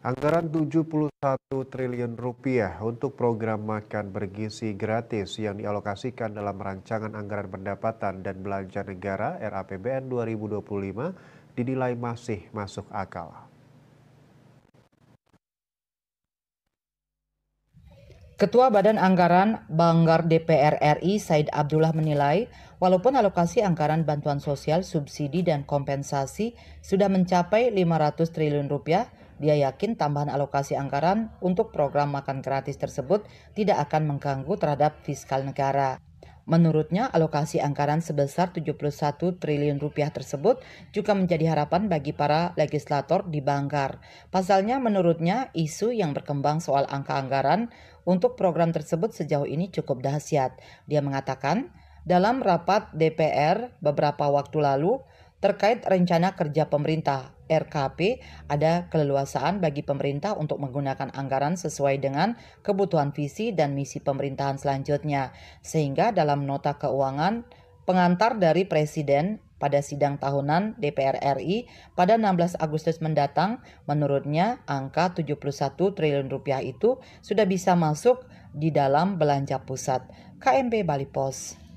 Anggaran 71 triliun rupiah untuk program makan bergizi gratis yang dialokasikan dalam rancangan anggaran pendapatan dan belanja negara RAPBN 2025 dinilai masih masuk akal. Ketua Badan Anggaran Banggar DPR RI Said Abdullah menilai, walaupun alokasi anggaran bantuan sosial, subsidi, dan kompensasi sudah mencapai 500 triliun rupiah, dia yakin tambahan alokasi anggaran untuk program makan gratis tersebut tidak akan mengganggu terhadap fiskal negara. Menurutnya, alokasi anggaran sebesar 71 triliun rupiah tersebut juga menjadi harapan bagi para legislator di Banggar. Pasalnya, menurutnya, isu yang berkembang soal angka anggaran untuk program tersebut sejauh ini cukup dahsyat. Dia mengatakan, dalam rapat DPR beberapa waktu lalu, Terkait rencana kerja pemerintah RKP, ada keleluasaan bagi pemerintah untuk menggunakan anggaran sesuai dengan kebutuhan visi dan misi pemerintahan selanjutnya. Sehingga dalam nota keuangan pengantar dari Presiden pada sidang tahunan DPR RI pada 16 Agustus mendatang, menurutnya angka 71 triliun rupiah itu sudah bisa masuk di dalam belanja pusat. KMB Bali Pos.